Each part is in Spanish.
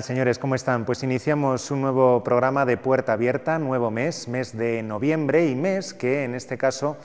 señores? ¿Cómo están? Pues iniciamos un nuevo programa de Puerta Abierta, nuevo mes, mes de noviembre y mes que en este caso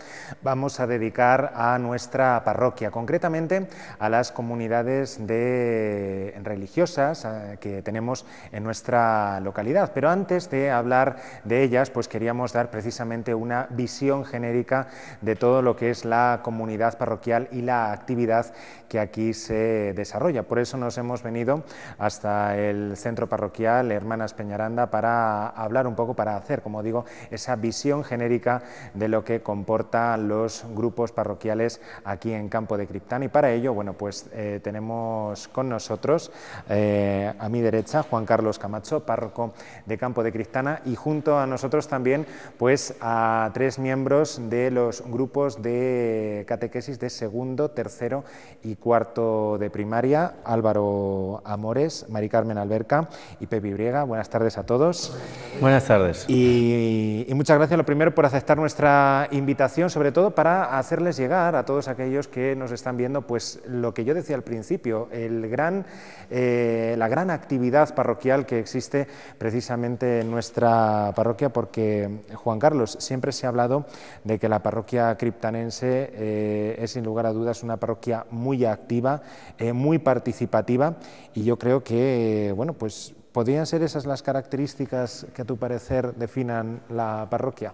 vamos a dedicar a nuestra parroquia, concretamente a las comunidades de... religiosas eh, que tenemos en nuestra localidad. Pero antes de hablar de ellas, pues queríamos dar precisamente una visión genérica de todo lo que es la comunidad parroquial y la actividad que aquí se desarrolla. Por eso nos hemos venido hasta el centro parroquial Hermanas Peñaranda para hablar un poco, para hacer, como digo, esa visión genérica de lo que comporta los grupos parroquiales aquí en Campo de Criptana Y para ello, bueno, pues eh, tenemos con nosotros eh, a mi derecha Juan Carlos Camacho, párroco de Campo de Criptana, y junto a nosotros también, pues a tres miembros de los grupos de catequesis de segundo, tercero y cuarto de primaria, Álvaro Amores, Mari Carmen Alberca, y Pepi Briega. Buenas tardes a todos. Buenas tardes. Y, muchas gracias, lo primero, por aceptar nuestra invitación, sobre todo para hacerles llegar a todos aquellos que nos están viendo, pues lo que yo decía al principio, el gran, eh, la gran actividad parroquial que existe precisamente en nuestra parroquia, porque Juan Carlos, siempre se ha hablado de que la parroquia criptanense eh, es sin lugar a dudas una parroquia muy activa, eh, muy participativa y yo creo que bueno, pues ¿podrían ser esas las características que a tu parecer definan la parroquia?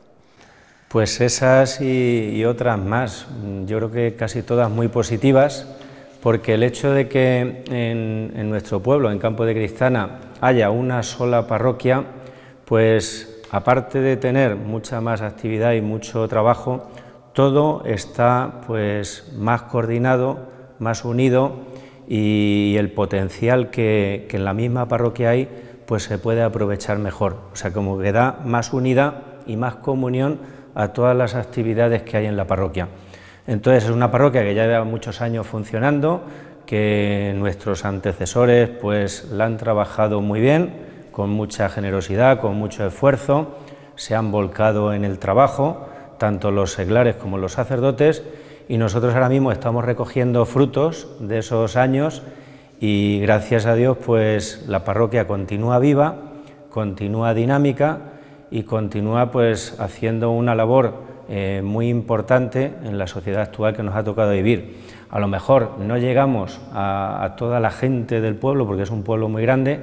Pues esas y, otras más, yo creo que casi todas muy positivas, porque el hecho de que en, en nuestro pueblo, en Campo de Cristana, haya una sola parroquia, pues aparte de tener mucha más actividad y mucho trabajo, todo está pues más coordinado, más unido y el potencial que, en la misma parroquia hay, pues se puede aprovechar mejor. O sea, como que da más unidad y más comunión a todas las actividades que hay en la parroquia. Entonces es una parroquia que ya lleva muchos años funcionando, que nuestros antecesores pues, la han trabajado muy bien, con mucha generosidad, con mucho esfuerzo, se han volcado en el trabajo, tanto los seglares como los sacerdotes, y nosotros ahora mismo estamos recogiendo frutos de esos años y gracias a Dios pues la parroquia continúa viva, continúa dinámica y continúa pues haciendo una labor eh, muy importante en la sociedad actual que nos ha tocado vivir. A lo mejor no llegamos a toda la gente del pueblo porque es un pueblo muy grande,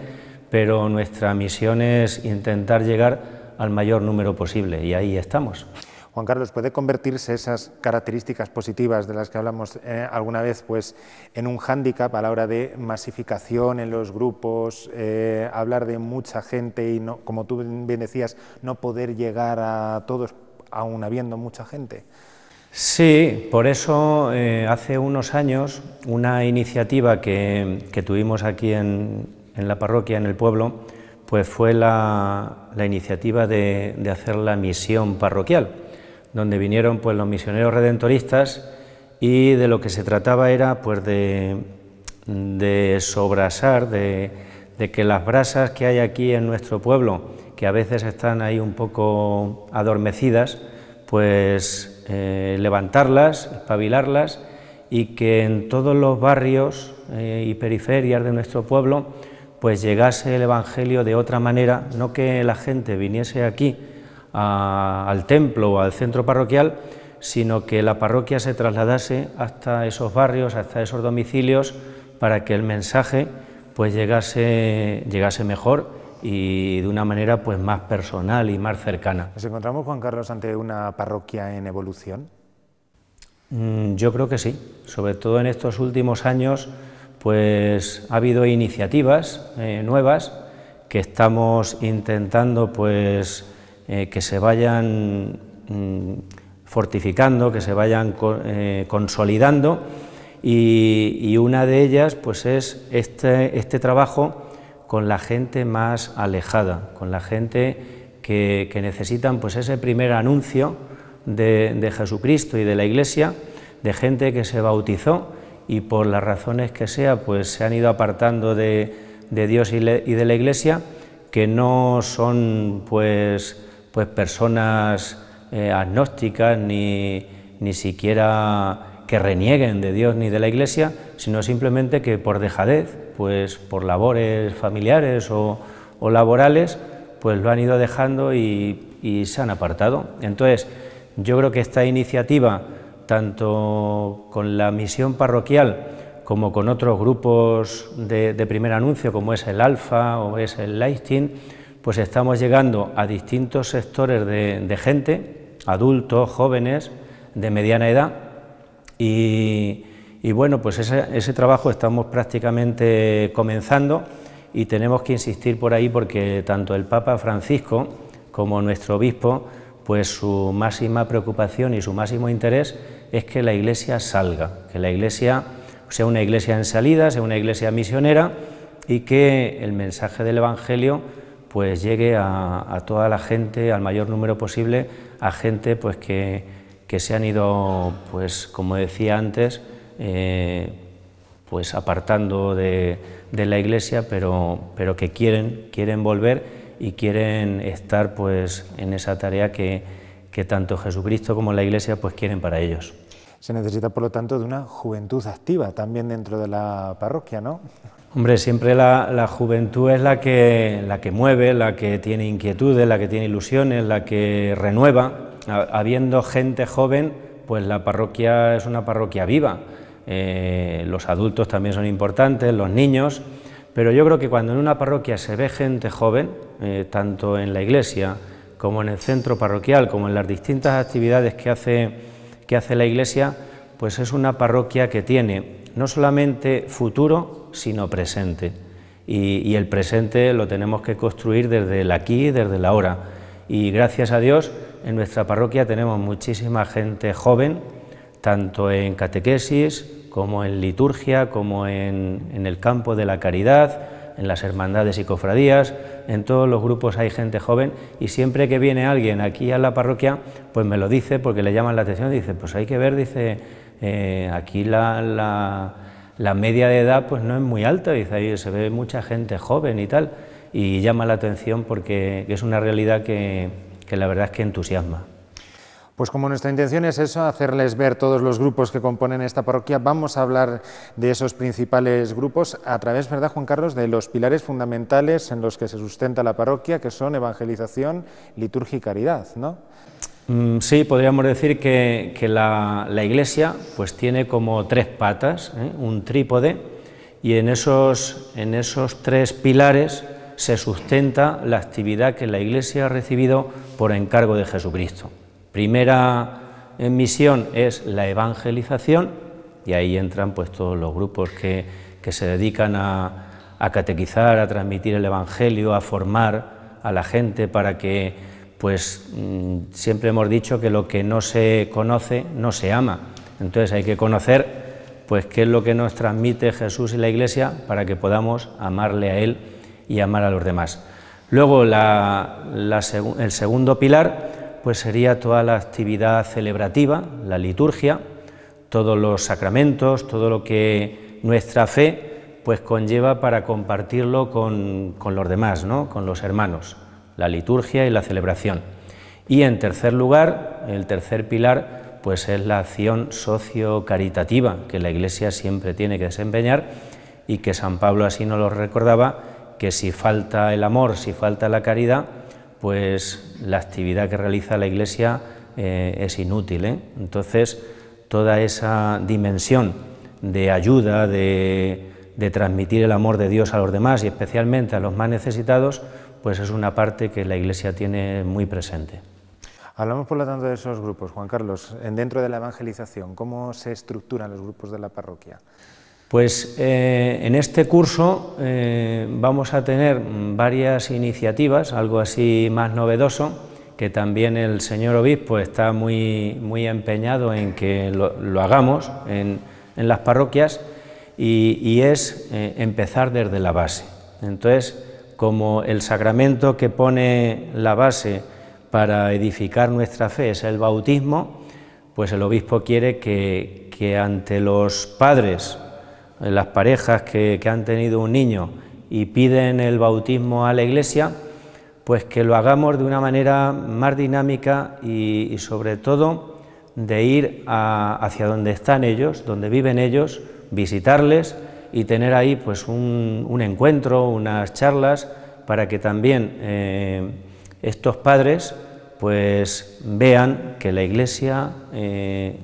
pero nuestra misión es intentar llegar al mayor número posible y ahí estamos. Juan Carlos, ¿puede convertirse esas características positivas de las que hablamos eh, alguna vez pues, en un hándicap a la hora de masificación en los grupos, eh, hablar de mucha gente y, como tú bien decías, no poder llegar a todos aún habiendo mucha gente? Sí, por eso eh, hace unos años una iniciativa que, tuvimos aquí en, la parroquia, en el pueblo, pues fue la, iniciativa de hacer la misión parroquial donde vinieron pues, los misioneros redentoristas y de lo que se trataba era pues, de, sobrasar, de, que las brasas que hay aquí en nuestro pueblo, que a veces están ahí un poco adormecidas, pues eh, levantarlas, espabilarlas y que en todos los barrios eh, y periferias de nuestro pueblo pues llegase el Evangelio de otra manera, no que la gente viniese aquí al templo o al centro parroquial, sino que la parroquia se trasladase hasta esos barrios, hasta esos domicilios, para que el mensaje pues llegase, llegase mejor y de una manera pues más personal y más cercana. ¿Nos encontramos, Juan Carlos, ante una parroquia en evolución? Mm, yo creo que sí. Sobre todo en estos últimos años, pues ha habido iniciativas eh, nuevas que estamos intentando pues eh, que se vayan mm, fortificando, que se vayan eh, consolidando y, una de ellas pues es este, este, trabajo con la gente más alejada, con la gente que, que necesitan pues ese primer anuncio de, Jesucristo y de la Iglesia, de gente que se bautizó y por las razones que sea pues se han ido apartando de, de Dios y, y, de la Iglesia, que no son pues pues personas eh, agnósticas ni, ni siquiera que renieguen de Dios ni de la Iglesia, sino simplemente que por dejadez, pues por labores familiares o, laborales, pues lo han ido dejando y, se han apartado. Entonces, yo creo que esta iniciativa, tanto con la misión parroquial como con otros grupos de, de primer anuncio, como es el Alfa o es el Lighting, pues estamos llegando a distintos sectores de, gente, adultos, jóvenes, de mediana edad, y, bueno, pues ese, ese, trabajo estamos prácticamente comenzando y tenemos que insistir por ahí porque tanto el Papa Francisco como nuestro obispo, pues su máxima preocupación y su máximo interés es que la Iglesia salga, que la Iglesia sea una Iglesia en salida, sea una Iglesia misionera y que el mensaje del Evangelio pues llegue a, toda la gente, al mayor número posible, a gente pues que, que se han ido, pues como decía antes, eh, pues apartando de, la iglesia, pero, pero que quieren, quieren volver y quieren estar pues en esa tarea que, que tanto Jesucristo como la iglesia pues quieren para ellos. Se necesita, por lo tanto, de una juventud activa también dentro de la parroquia, ¿no? Hombre, siempre la, juventud es la que, la que mueve, la que tiene inquietudes, la que tiene ilusiones, la que renueva. Habiendo gente joven, pues la parroquia es una parroquia viva. Eh, los adultos también son importantes, los niños, pero yo creo que cuando en una parroquia se ve gente joven, eh, tanto en la iglesia como en el centro parroquial, como en las distintas actividades que hace que hace la Iglesia, pues es una parroquia que tiene no solamente futuro, sino presente. Y, el presente lo tenemos que construir desde el aquí, desde la hora Y gracias a Dios, en nuestra parroquia tenemos muchísima gente joven, tanto en catequesis como en liturgia, como en el campo de la caridad, en las hermandades y cofradías, en todos los grupos hay gente joven y siempre que viene alguien aquí a la parroquia, pues me lo dice porque le llaman la atención, dice, pues hay que ver, dice, eh, aquí la, media de edad pues no es muy alta, dice, ahí se ve mucha gente joven y tal, y llama la atención porque es una realidad que la verdad es que entusiasma. Pues como nuestra intención es eso, hacerles ver todos los grupos que componen esta parroquia, vamos a hablar de esos principales grupos a través, ¿verdad, Juan Carlos?, de los pilares fundamentales en los que se sustenta la parroquia, que son evangelización, liturgia y caridad, ¿no? Mm, sí, podríamos decir que, la, iglesia pues tiene como tres patas, ¿eh? un trípode, y en esos, en esos tres pilares se sustenta la actividad que la iglesia ha recibido por encargo de Jesucristo. Primera eh, misión es la evangelización y ahí entran pues todos los grupos que, que se dedican a, catequizar, a transmitir el evangelio, a formar a la gente para que pues mm, siempre hemos dicho que lo que no se conoce no se ama. Entonces hay que conocer pues qué es lo que nos transmite Jesús y la Iglesia para que podamos amarle a Él y amar a los demás. Luego el segundo pilar pues sería toda la actividad celebrativa, la liturgia, todos los sacramentos, todo lo que nuestra fe pues conlleva para compartirlo con, los demás, ¿no? con los hermanos, la liturgia y la celebración. Y en tercer lugar, el tercer pilar, pues es la acción socio-caritativa que la Iglesia siempre tiene que desempeñar y que San Pablo así nos lo recordaba, que si falta el amor, si falta la caridad, pues la actividad que realiza la Iglesia eh, es inútil. ¿eh? Entonces, toda esa dimensión de ayuda, de, de transmitir el amor de Dios a los demás y especialmente a los más necesitados, pues es una parte que la Iglesia tiene muy presente. Hablamos, por lo tanto, de esos grupos. Juan Carlos, dentro de la evangelización, ¿cómo se estructuran los grupos de la parroquia? Pues eh, en este curso eh, vamos a tener varias iniciativas, algo así más novedoso, que también el señor obispo está muy, muy empeñado en que lo, hagamos en, las parroquias, y, es eh, empezar desde la base. Entonces, como el sacramento que pone la base para edificar nuestra fe es el bautismo, pues el obispo quiere que ante los padres, las parejas que, han tenido un niño y piden el bautismo a la iglesia, pues que lo hagamos de una manera más dinámica y, sobre todo de ir hacia donde están ellos, donde viven ellos, visitarles y tener ahí pues un, encuentro, unas charlas, para que también eh, estos padres pues vean que la iglesia eh,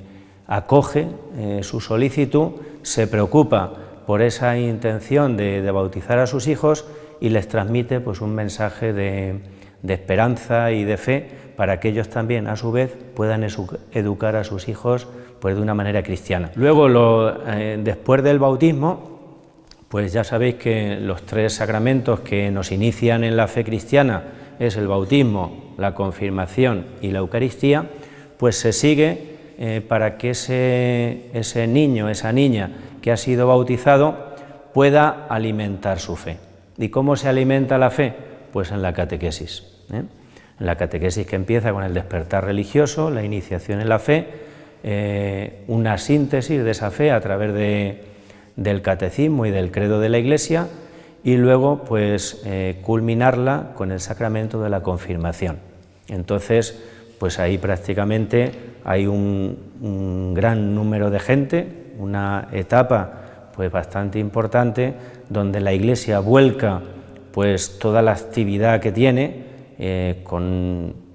acoge eh, su solicitud se preocupa por esa intención de, bautizar a sus hijos y les transmite pues, un mensaje de, esperanza y de fe para que ellos también, a su vez, puedan educar a sus hijos pues, de una manera cristiana. Luego, eh, después del bautismo, pues ya sabéis que los tres sacramentos que nos inician en la fe cristiana es el bautismo, la confirmación y la Eucaristía, pues se sigue eh, para que ese, niño, esa niña que ha sido bautizado, pueda alimentar su fe. ¿Y cómo se alimenta la fe? Pues en la catequesis. ¿eh? En la catequesis que empieza con el despertar religioso, la iniciación en la fe, eh, una síntesis de esa fe a través de, del catecismo y del credo de la Iglesia, y luego pues culminarla con el sacramento de la confirmación. Entonces, pues ahí prácticamente hay un, gran número de gente, una etapa pues bastante importante donde la Iglesia vuelca pues toda la actividad que tiene, eh,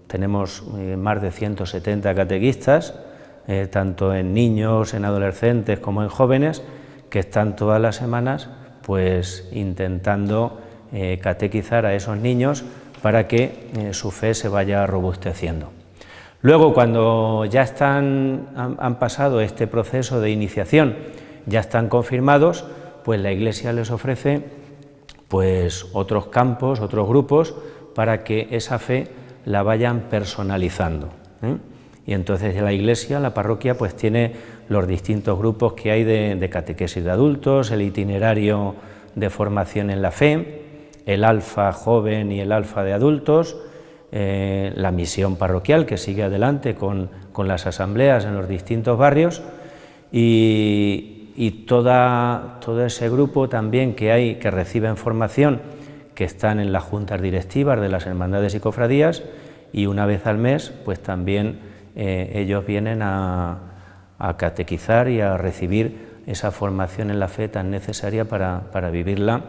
tenemos eh, más de 170 catequistas, eh, tanto en niños, en adolescentes como en jóvenes, que están todas las semanas pues intentando catequizar a esos niños para que su fe se vaya robusteciendo. Luego, cuando ya han, pasado este proceso de iniciación, ya están confirmados, pues la Iglesia les ofrece pues, otros campos, otros grupos, para que esa fe la vayan personalizando. ¿eh? Y entonces la iglesia, la parroquia, pues tiene los distintos grupos que hay de, de, catequesis de adultos, el itinerario de formación en la fe, el alfa joven y el alfa de adultos, eh, la misión parroquial que sigue adelante con, las asambleas en los distintos barrios y, toda, todo ese grupo también que hay que reciben formación que están en las juntas directivas de las hermandades y cofradías y una vez al mes pues también eh, ellos vienen a, a, catequizar y a recibir esa formación en la fe tan necesaria para, para vivirla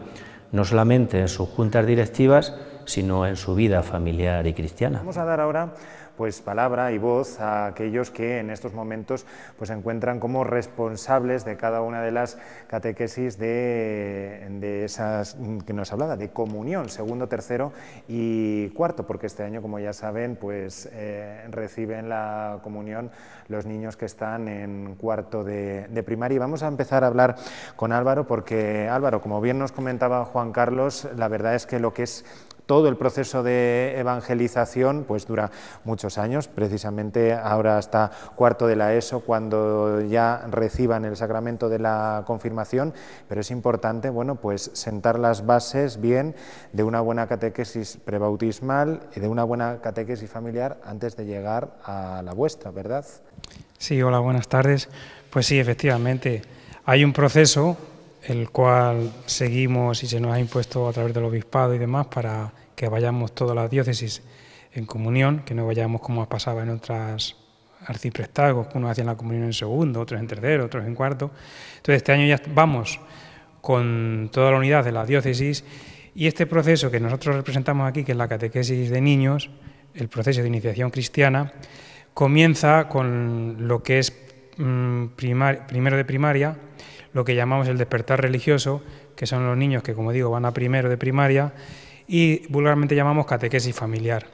no solamente en sus juntas directivas, sino en su vida familiar y cristiana. Vamos a dar ahora pues palabra y voz a aquellos que en estos momentos pues se encuentran como responsables de cada una de las catequesis de, esas que nos hablaba de comunión segundo tercero y cuarto porque este año como ya saben pues eh, reciben la comunión los niños que están en cuarto de, primaria vamos a empezar a hablar con Álvaro porque Álvaro como bien nos comentaba Juan Carlos la verdad es que lo que es todo el proceso de evangelización pues dura muchos años, precisamente ahora hasta cuarto de la ESO cuando ya reciban el sacramento de la confirmación, pero es importante, bueno, pues sentar las bases bien de una buena catequesis prebautismal y de una buena catequesis familiar antes de llegar a la vuestra, ¿verdad? Sí, hola, buenas tardes. Pues sí, efectivamente, hay un proceso el cual seguimos y se nos ha impuesto a través del obispado y demás para que vayamos todas las diócesis en comunión, que no vayamos como pasaba en otras arciprestagos, que unos hacían la comunión en segundo, otros en tercero, otros en cuarto. Entonces este año ya vamos con toda la unidad de la diócesis y este proceso que nosotros representamos aquí, que es la catequesis de niños, el proceso de iniciación cristiana, comienza con lo que es mm, primero de primaria, lo que llamamos el despertar religioso, que son los niños que, como digo, van a primero de primaria, y vulgarmente llamamos catequesis familiar.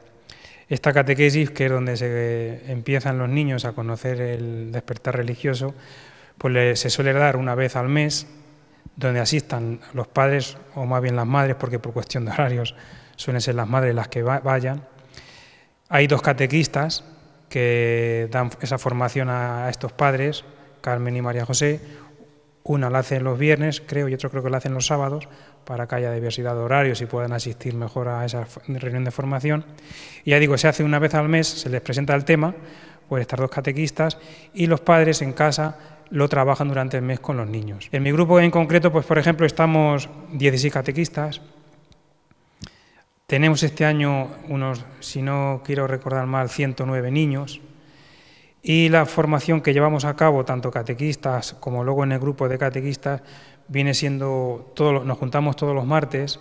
Esta catequesis, que es donde se empiezan los niños a conocer el despertar religioso, pues se suele dar una vez al mes, donde asistan los padres, o más bien las madres, porque por cuestión de horarios suelen ser las madres las que vayan. Hay dos catequistas que dan esa formación a estos padres, Carmen y María José. Una la hacen los viernes, creo, y otro creo que la hacen los sábados, para que haya diversidad de horarios y puedan asistir mejor a esa reunión de formación. Y ya digo, se hace una vez al mes, se les presenta el tema, por estar dos catequistas, y los padres en casa lo trabajan durante el mes con los niños. En mi grupo en concreto, pues por ejemplo, estamos 16 catequistas. Tenemos este año unos, si no quiero recordar mal, 109 niños. Y la formación que llevamos a cabo, tanto catequistas como luego en el grupo de catequistas, viene siendo, todos nos juntamos todos los martes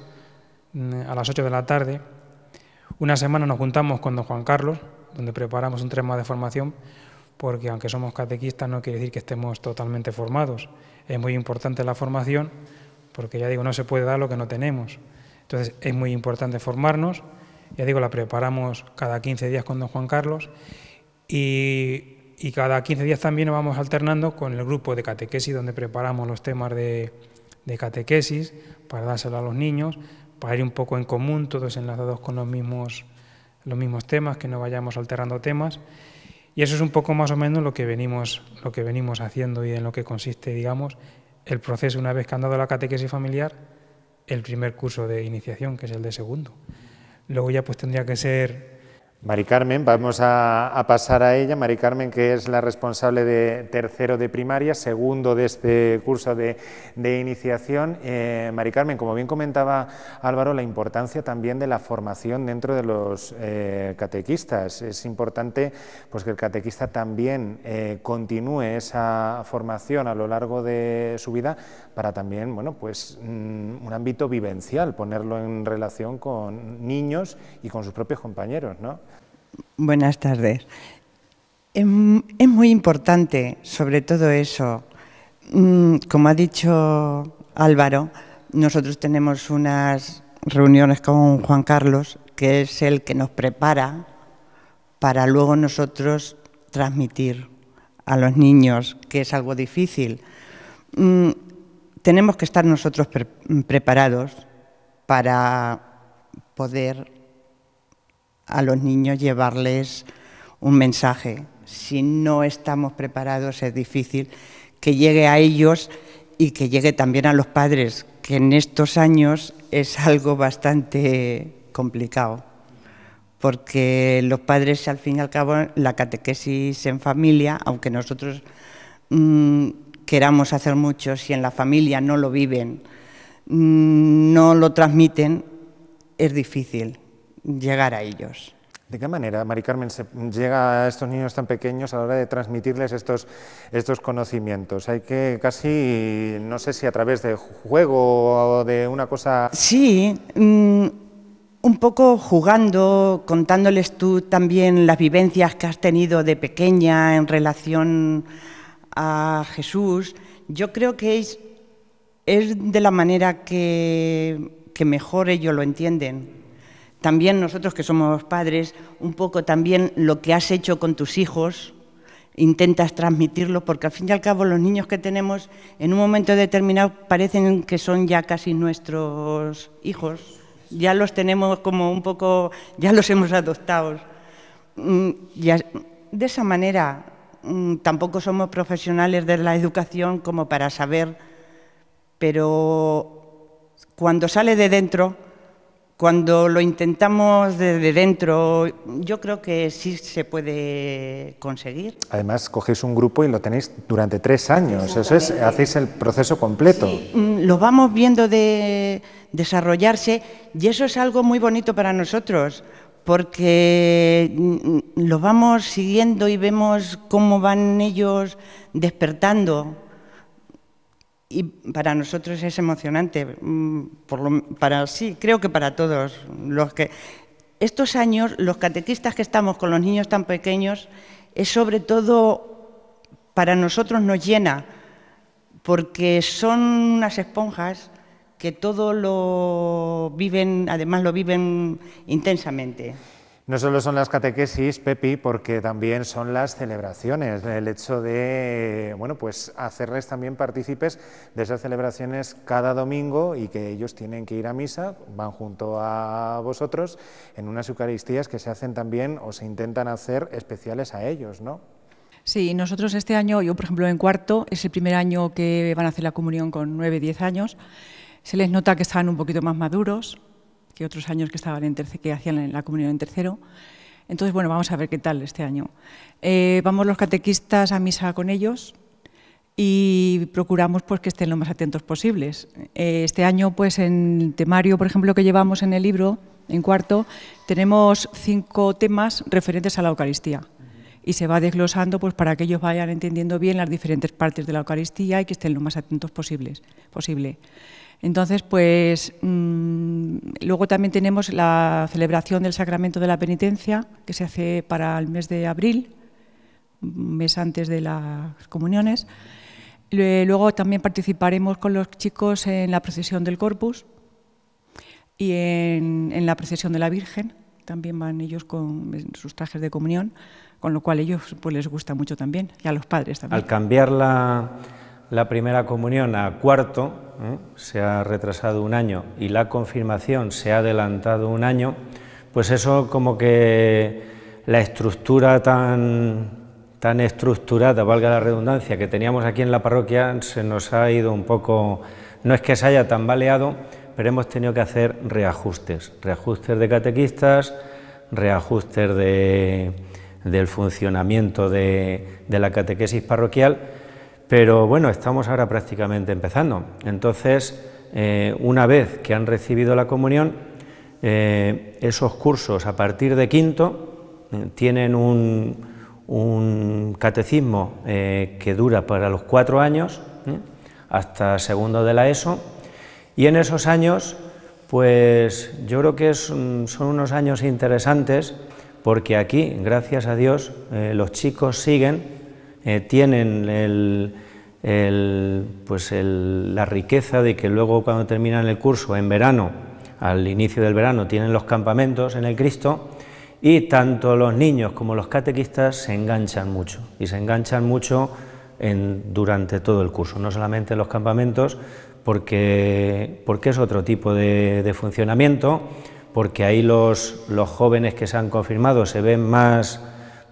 mm, a las 8 de la tarde. Una semana nos juntamos con don Juan Carlos, donde preparamos un tema de formación, porque aunque somos catequistas no quiere decir que estemos totalmente formados. Es muy importante la formación, porque ya digo, no se puede dar lo que no tenemos. Entonces es muy importante formarnos, ya digo, la preparamos cada 15 días con don Juan Carlos y, cada 15 días también vamos alternando con el grupo de catequesis, donde preparamos los temas de, catequesis para dárselo a los niños, para ir un poco en común, todos enlazados con los mismos, los mismos temas, que no vayamos alterando temas. Y eso es un poco más o menos lo que venimos, lo que venimos haciendo y en lo que consiste, digamos, el proceso una vez que han dado la catequesis familiar, el primer curso de iniciación, que es el de segundo. Luego ya pues tendría que ser Mari Carmen, vamos a, pasar a ella. Mari Carmen, que es la responsable de tercero de primaria, segundo de este curso de, iniciación. Eh, Mari Carmen, como bien comentaba Álvaro, la importancia también de la formación dentro de los eh, catequistas. Es importante pues, que el catequista también eh, continúe esa formación a lo largo de su vida para también bueno, pues, mm, un ámbito vivencial, ponerlo en relación con niños y con sus propios compañeros. ¿no? Buenas tardes. Em, es, muy importante, sobre todo eso, mm, como ha dicho Álvaro, nosotros tenemos unas reuniones con Juan Carlos, que es el que nos prepara para luego nosotros transmitir a los niños, que es algo difícil. Mm, tenemos que estar nosotros preparados para poder a los niños llevarles un mensaje. Si no estamos preparados es difícil que llegue a ellos y que llegue también a los padres, que en estos años es algo bastante complicado, porque los padres al fin y al cabo la catequesis en familia, aunque nosotros mm, queramos hacer mucho, si en la familia no lo viven, mm, no lo transmiten, es difícil llegar a ellos. ¿De qué manera, Mari Carmen, se llega a estos niños tan pequeños a la hora de transmitirles estos, estos conocimientos? Hay que casi, no sé si a través de juego o de una cosa... Sí, mm, un poco jugando, contándoles tú también las vivencias que has tenido de pequeña en relación a Jesús. Yo creo que es, es de la manera que, que mejor ellos lo entienden también nosotros que somos padres, un poco también lo que has hecho con tus hijos, intentas transmitirlo, porque al fin y al cabo los niños que tenemos en un momento determinado parecen que son ya casi nuestros hijos, ya los tenemos como un poco, ya los hemos adoptado. Mm, de esa manera mm, tampoco somos profesionales de la educación como para saber, pero cuando sale de dentro cuando lo intentamos desde dentro, yo creo que sí se puede conseguir. Además, cogéis un grupo y lo tenéis durante tres años, eso es, hacéis el proceso completo. Mm, lo vamos viendo de desarrollarse y eso es algo muy bonito para nosotros, porque mm, mm, lo vamos siguiendo y vemos cómo van ellos despertando y para nosotros es emocionante, mm, para sí, creo que para todos los que estos años los catequistas que estamos con los niños tan pequeños es sobre todo para nosotros nos llena porque son unas esponjas que todo lo viven, además lo viven intensamente. No solo son las catequesis, Pepi, porque también son las celebraciones, el hecho de, bueno, pues hacerles también partícipes de esas celebraciones cada domingo y que ellos tienen que ir a misa, van junto a vosotros en unas Eucaristías que se hacen también o se intentan hacer especiales a ellos, ¿no? Sí, nosotros este año, yo por ejemplo en cuarto, es el primer año que van a hacer la comunión con nueve, diez años, se les nota que están un poquito más maduros, que otros años que estaban en tercero que hacían en la comunión en tercero. Entonces, bueno, vamos a ver qué tal este año. Eh, vamos los catequistas a misa con ellos y procuramos pues, que estén lo más atentos posibles. Eh, este año, pues en el temario, por ejemplo, que llevamos en el libro, en cuarto, tenemos cinco temas referentes a la Eucaristía y se va desglosando pues, para que ellos vayan entendiendo bien las diferentes partes de la Eucaristía y que estén lo más atentos posibles, posible. Entonces, pues mm, luego también tenemos la celebración del sacramento de la penitencia, que se hace para el mes de abril, mes antes de las comuniones. Luego también participaremos con los chicos en la procesión del Corpus y en, la procesión de la Virgen. También van ellos con sus trajes de comunión, con lo cual ellos pues, les gusta mucho también, y a los padres también. Al cambiar la, la primera comunión a cuarto, ¿eh? se ha retrasado un año, y la confirmación se ha adelantado un año, pues eso como que la estructura tan, estructurada, valga la redundancia, que teníamos aquí en la parroquia, se nos ha ido un poco, no es que se haya tambaleado, pero hemos tenido que hacer reajustes, reajustes de catequistas, reajustes del funcionamiento de la catequesis parroquial, pero bueno, estamos ahora prácticamente empezando. Entonces, eh, una vez que han recibido la comunión, eh, esos cursos a partir de quinto eh, tienen un, catecismo que dura para los cuatro años, hasta segundo de la ESO, y en esos años, pues yo creo que son unos años interesantes porque aquí, gracias a Dios, los chicos siguen eh, tienen pues la riqueza de que luego cuando terminan el curso, en verano, al inicio del verano, tienen los campamentos en el Cristo y tanto los niños como los catequistas se enganchan mucho y se enganchan mucho durante todo el curso, no solamente en los campamentos, porque, porque es otro tipo de, funcionamiento, porque ahí los, los, jóvenes que se han confirmado se ven más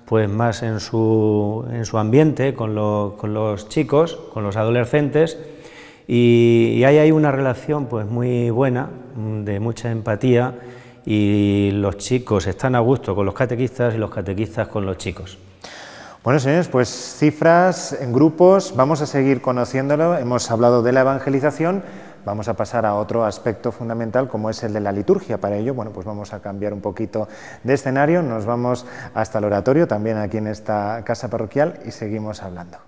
pues más en su, en su ambiente con, con, los chicos, con los adolescentes, y, y hay ahí una relación pues muy buena, mm, de mucha empatía, y los chicos están a gusto con los catequistas y los catequistas con los chicos. Bueno, señores, pues cifras en grupos, vamos a seguir conociéndolo, hemos hablado de la evangelización, vamos a pasar a otro aspecto fundamental como es el de la liturgia. Para ello, bueno, pues vamos a cambiar un poquito de escenario, nos vamos hasta el oratorio, también aquí en esta casa parroquial, y seguimos hablando.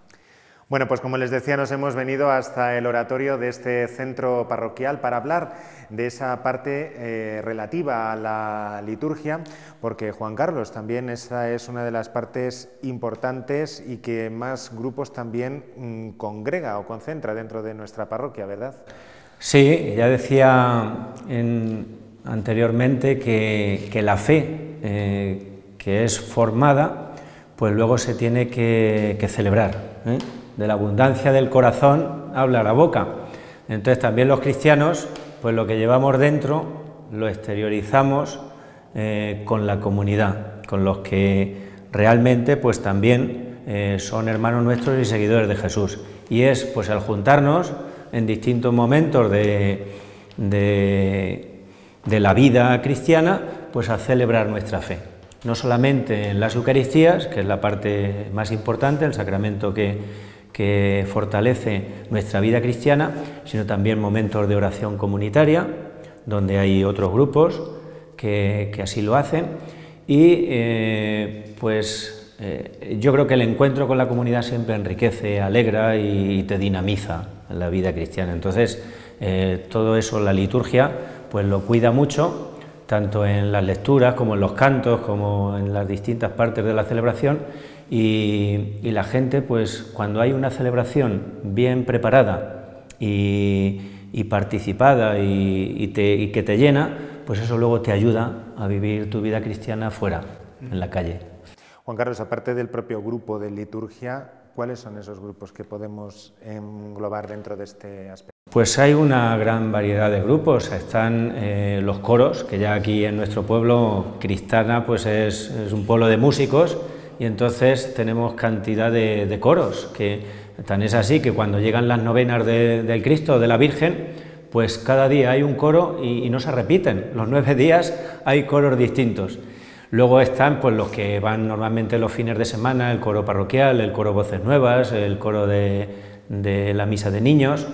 Bueno, pues como les decía, nos hemos venido hasta el oratorio de este centro parroquial para hablar de esa parte eh, relativa a la liturgia, porque Juan Carlos, también esa es una de las partes importantes y que más grupos también mm, congrega o concentra dentro de nuestra parroquia, ¿verdad? Sí, ya decía anteriormente que, la fe eh, que es formada, pues luego se tiene que, celebrar. ¿eh? De la abundancia del corazón habla la boca. Entonces también los cristianos, pues lo que llevamos dentro, lo exteriorizamos eh, con la comunidad, con los que realmente pues también son hermanos nuestros y seguidores de Jesús. Y es pues al juntarnos, en distintos momentos de, de, la vida cristiana, pues a celebrar nuestra fe. No solamente en las Eucaristías, que es la parte más importante, el sacramento que, que fortalece nuestra vida cristiana, sino también momentos de oración comunitaria, donde hay otros grupos que, que así lo hacen. Y eh, pues eh, yo creo que el encuentro con la comunidad siempre enriquece, alegra y te dinamiza la vida cristiana. Entonces, eh, todo eso, la liturgia, pues lo cuida mucho, tanto en las lecturas como en los cantos, como en las distintas partes de la celebración, y, la gente, pues cuando hay una celebración bien preparada y, participada y, y que te llena, pues eso luego te ayuda a vivir tu vida cristiana fuera, en la calle. Juan Carlos, aparte del propio grupo de liturgia, ¿Cuáles son esos grupos que podemos englobar dentro de este aspecto? Pues hay una gran variedad de grupos. Están eh, los coros, que ya aquí en nuestro pueblo, Cristana, pues es, un polo de músicos y entonces tenemos cantidad de, coros, que tan es así que cuando llegan las novenas del Cristo, de la Virgen, pues cada día hay un coro y no se repiten. Los nueve días hay coros distintos. Luego están pues, los que van normalmente los fines de semana, el coro parroquial, el coro Voces Nuevas, el coro de, la misa de niños.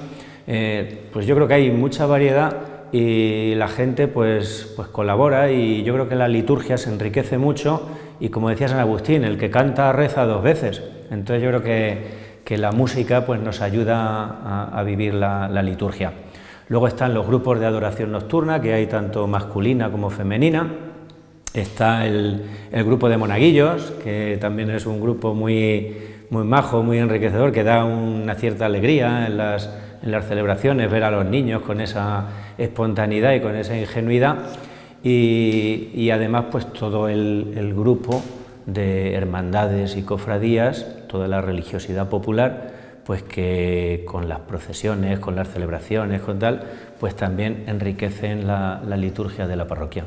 Eh, pues yo creo que hay mucha variedad y la gente pues, pues colabora y yo creo que la liturgia se enriquece mucho y como decía San Agustín, el que canta reza dos veces. Entonces yo creo que, la música pues, nos ayuda a, vivir la liturgia. Luego están los grupos de adoración nocturna, que hay tanto masculina como femenina. Está el, grupo de monaguillos, que también es un grupo muy, muy majo, muy enriquecedor, que da una cierta alegría en las, celebraciones, ver a los niños con esa espontaneidad y con esa ingenuidad. Y, además, pues todo el, grupo de hermandades y cofradías, toda la religiosidad popular, pues que con las procesiones, con las celebraciones, con tal, pues también enriquecen la liturgia de la parroquia.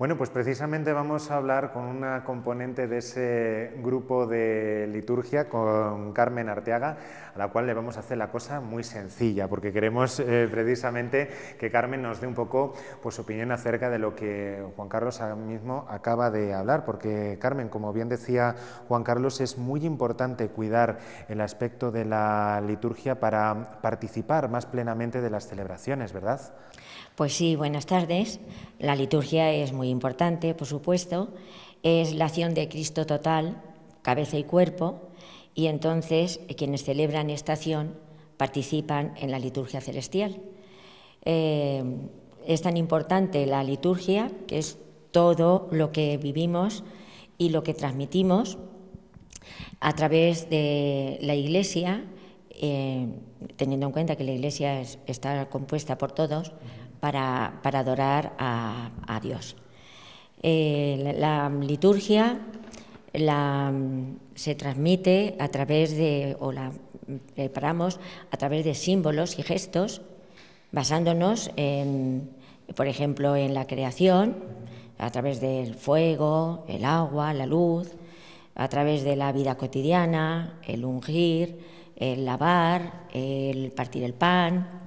Bueno, pues precisamente vamos a hablar con una componente de ese grupo de liturgia, con Carmen Arteaga, a la cual le vamos a hacer la cosa muy sencilla, porque queremos eh, precisamente que Carmen nos dé un poco pues, opinión acerca de lo que Juan Carlos mismo acaba de hablar, porque Carmen, como bien decía Juan Carlos, es muy importante cuidar el aspecto de la liturgia para participar más plenamente de las celebraciones, ¿verdad? Pues sí, buenas tardes. La liturgia es muy importante, por supuesto. Es la acción de Cristo total, cabeza y cuerpo, y entonces eh, quienes celebran esta acción participan en la liturgia celestial. Eh, es tan importante la liturgia, que es todo lo que vivimos y lo que transmitimos a través de la Iglesia, eh, teniendo en cuenta que la Iglesia está compuesta por todos para, adorar a, Dios. Eh, la, liturgia se transmite a través de, o la preparamos a través de símbolos y gestos, basándonos en, por ejemplo, en la creación, a través del fuego, el agua, la luz, a través de la vida cotidiana, el ungir, el lavar, el partir el pan,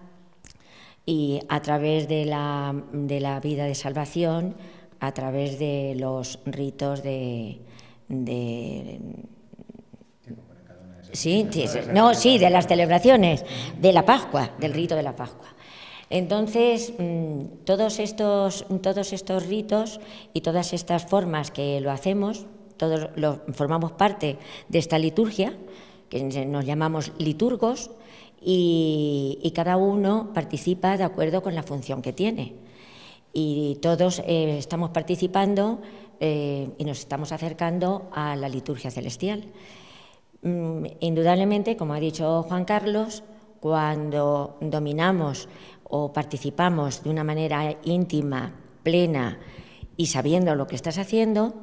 y a través de la, de la vida de salvación, a través de los ritos de... de sí, sí, no, sí, de las celebraciones, de la Pascua, del rito de la Pascua. Entonces, mm, todos estos, todos estos ritos y todas estas formas que lo hacemos, todos lo, formamos parte de esta liturgia, que nos llamamos liturgos, y, cada uno participa de acuerdo con la función que tiene. Y todos eh, estamos participando eh, y nos estamos acercando a la liturgia celestial. Mm, indudablemente, como ha dicho Juan Carlos, cuando dominamos o participamos de una manera íntima, plena y sabiendo lo que estás haciendo,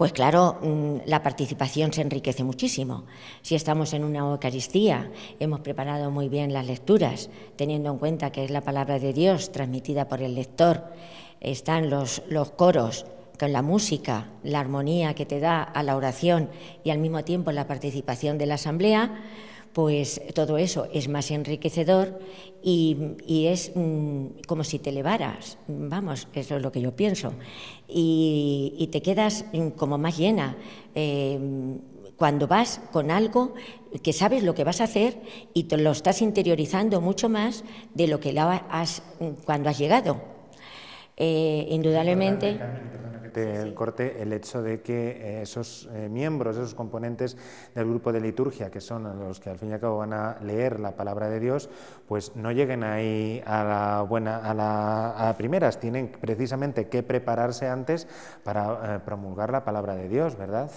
pues claro, mm, la participación se enriquece muchísimo. Si estamos en una Eucaristía, hemos preparado muy bien las lecturas, teniendo en cuenta que es la palabra de Dios transmitida por el lector, están los, coros con la música, la armonía que te da a la oración y al mismo tiempo la participación de la asamblea, pues todo eso es más enriquecedor y, es mm, como si te elevaras, vamos, eso es lo que yo pienso, y, te quedas mm, como más llena. Em, cuando vas con algo que sabes lo que vas a hacer y te lo estás interiorizando mucho más de lo que has, mm, cuando has llegado. Eh, indudablemente... corte el hecho de que eh, esos eh, miembros, esos componentes del grupo de liturgia, que son los que al fin y al cabo van a leer la palabra de Dios, pues no lleguen ahí a la buena, a, primeras, tienen precisamente que prepararse antes para promulgar la palabra de Dios, ¿verdad?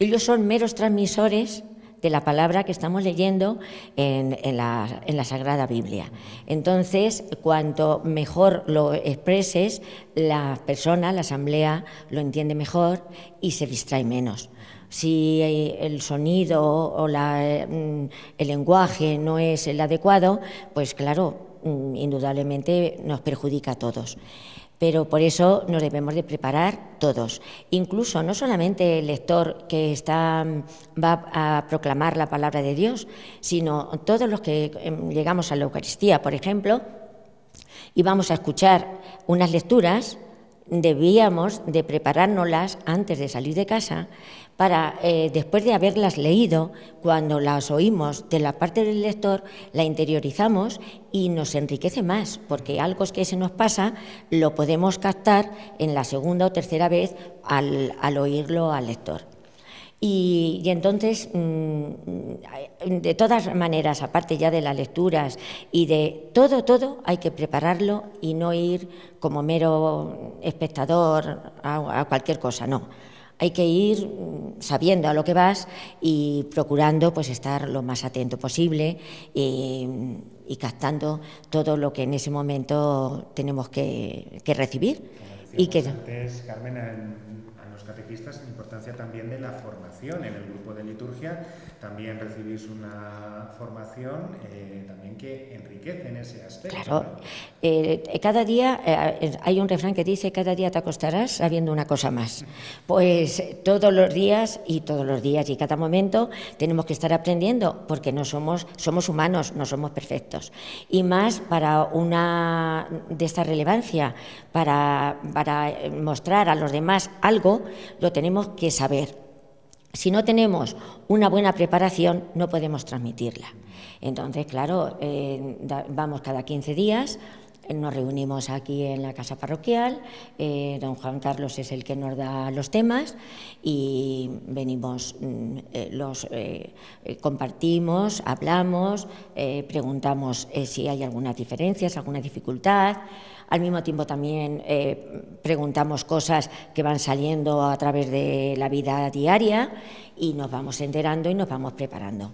Ellos son meros transmisores de la palabra que estamos leyendo en, la, Sagrada Biblia. Entonces, cuanto mejor lo expreses, la persona, la asamblea, lo entiende mejor y se distrae menos. Si el sonido o mm, el lenguaje no es el adecuado, pues claro, mm, indudablemente nos perjudica a todos pero por eso nos debemos de preparar todos, incluso no solamente el lector que está mm, va a proclamar la palabra de Dios, sino todos los que em, llegamos a la Eucaristía, por ejemplo, y vamos a escuchar unas lecturas, debíamos de preparárnoslas antes de salir de casa para, eh, después de haberlas leído, cuando las oímos de la parte del lector, la interiorizamos y nos enriquece más, porque algo que se nos pasa lo podemos captar en la segunda o tercera vez al, oírlo al lector. Y, entonces, mm, de todas maneras, aparte ya de las lecturas y de todo, todo, hay que prepararlo y no ir como mero espectador a cualquier cosa, no hay que ir mm, sabiendo a lo que vas y procurando pues estar lo más atento posible y, captando todo lo que en ese momento tenemos que, recibir la importancia también de la formación en el grupo de liturgia, también recibís una formación eh, también que enriquece en ese aspecto. Claro, eh, cada día eh, hay un refrán que dice, cada día te acostarás sabiendo una cosa más. Pues todos los días y todos los días y cada momento tenemos que estar aprendiendo porque no somos, somos humanos, no somos perfectos. Y más para una de esta relevancia, para, para mostrar a los demás algo, lo tenemos que saber. Si no tenemos una buena preparación, no podemos transmitirla. Entonces, claro, eh, vamos cada 15 días, eh, nos reunimos aquí en la casa parroquial, eh, don Juan Carlos es el que nos da los temas y venimos, mm, los compartimos, hablamos, preguntamos si hay algunas diferencias, alguna dificultad. Al mismo tiempo también eh, preguntamos cosas que van saliendo a través de la vida diaria y nos vamos enterando y nos vamos preparando.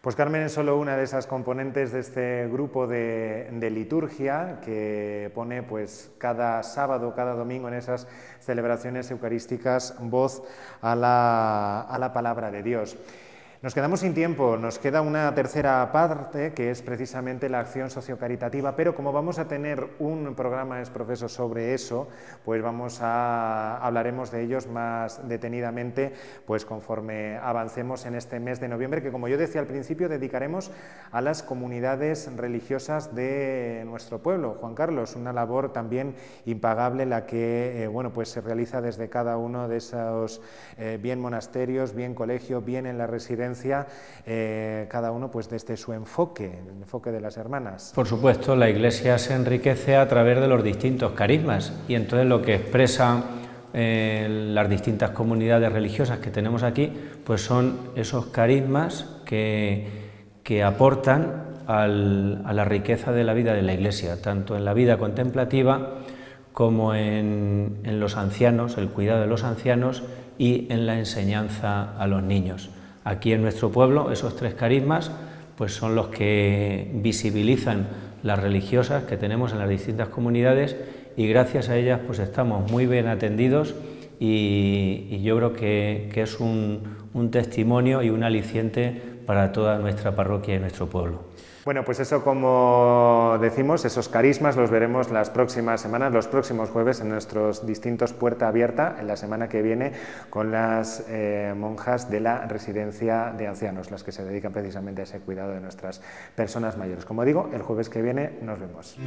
Pues Carmen es solo una de esas componentes de este grupo de, liturgia que pone pues cada sábado, cada domingo en esas celebraciones eucarísticas voz a la, a la palabra de Dios. Nos quedamos sin tiempo, nos queda una tercera parte, que es precisamente la acción sociocaritativa, pero como vamos a tener un programa de sobre eso, pues vamos a hablaremos de ellos más detenidamente, pues conforme avancemos en este mes de noviembre, que como yo decía al principio, dedicaremos a las comunidades religiosas de nuestro pueblo. Juan Carlos, una labor también impagable la que eh, bueno, pues se realiza desde cada uno de esos eh, bien monasterios, bien colegio, bien en la residencia eh, cada uno pues desde este su enfoque, el enfoque de las hermanas. Por supuesto, la Iglesia se enriquece a través de los distintos carismas y entonces lo que expresan eh, las distintas comunidades religiosas que tenemos aquí, pues son esos carismas que, aportan a la riqueza de la vida de la Iglesia, tanto en la vida contemplativa como en los ancianos, el cuidado de los ancianos y en la enseñanza a los niños. Aquí en nuestro pueblo esos tres carismas pues son los que visibilizan las religiosas que tenemos en las distintas comunidades y gracias a ellas pues estamos muy bien atendidos y, yo creo que, es un, un testimonio y un aliciente para toda nuestra parroquia y nuestro pueblo. Bueno, pues eso como decimos, esos carismas los veremos las próximas semanas, los próximos jueves en nuestros distintos Puerta Abierta, en la semana que viene con las eh, monjas de la residencia de ancianos, las que se dedican precisamente a ese cuidado de nuestras personas mayores. Como digo, el jueves que viene nos vemos.